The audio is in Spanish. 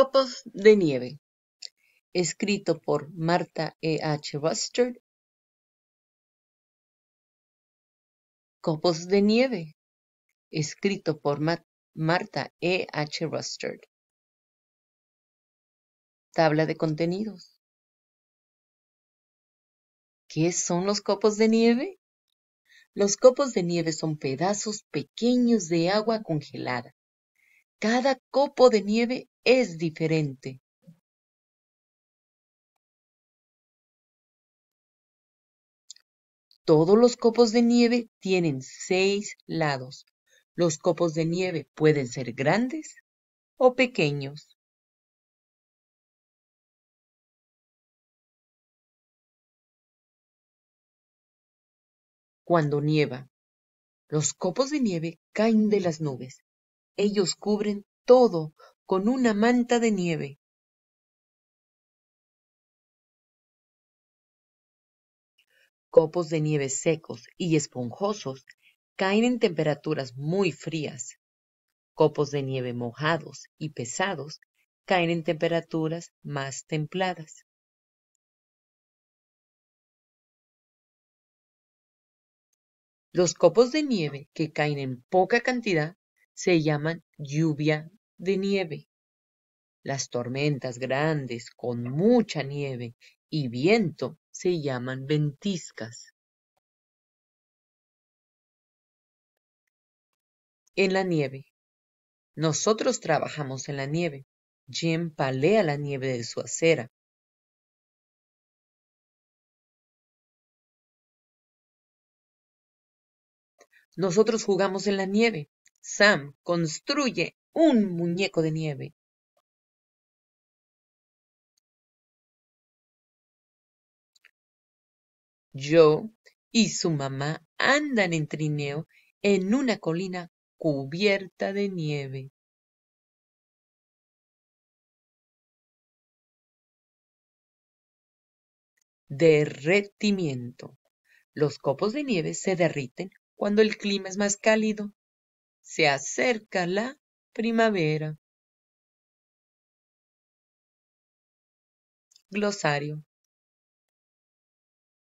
Copos de nieve, escrito por Marta E. H. Rustard. Copos de nieve, escrito por Marta E. H. Rustard. Tabla de contenidos. ¿Qué son los copos de nieve? Los copos de nieve son pedazos pequeños de agua congelada. Cada copo de nieve es diferente. Todos los copos de nieve tienen seis lados. Los copos de nieve pueden ser grandes o pequeños. Cuando nieva, los copos de nieve caen de las nubes. Ellos cubren todo, con una manta de nieve. Copos de nieve secos y esponjosos caen en temperaturas muy frías. Copos de nieve mojados y pesados caen en temperaturas más templadas. Los copos de nieve que caen en poca cantidad se llaman lluvia de nieve. Las tormentas grandes con mucha nieve y viento se llaman ventiscas. En la nieve. Nosotros trabajamos en la nieve. Jim palea la nieve de su acera. Nosotros jugamos en la nieve. Sam construye un muñeco de nieve. Yo y su mamá andan en trineo en una colina cubierta de nieve. Derretimiento. Los copos de nieve se derriten cuando el clima es más cálido. Se acerca la primavera. Glossário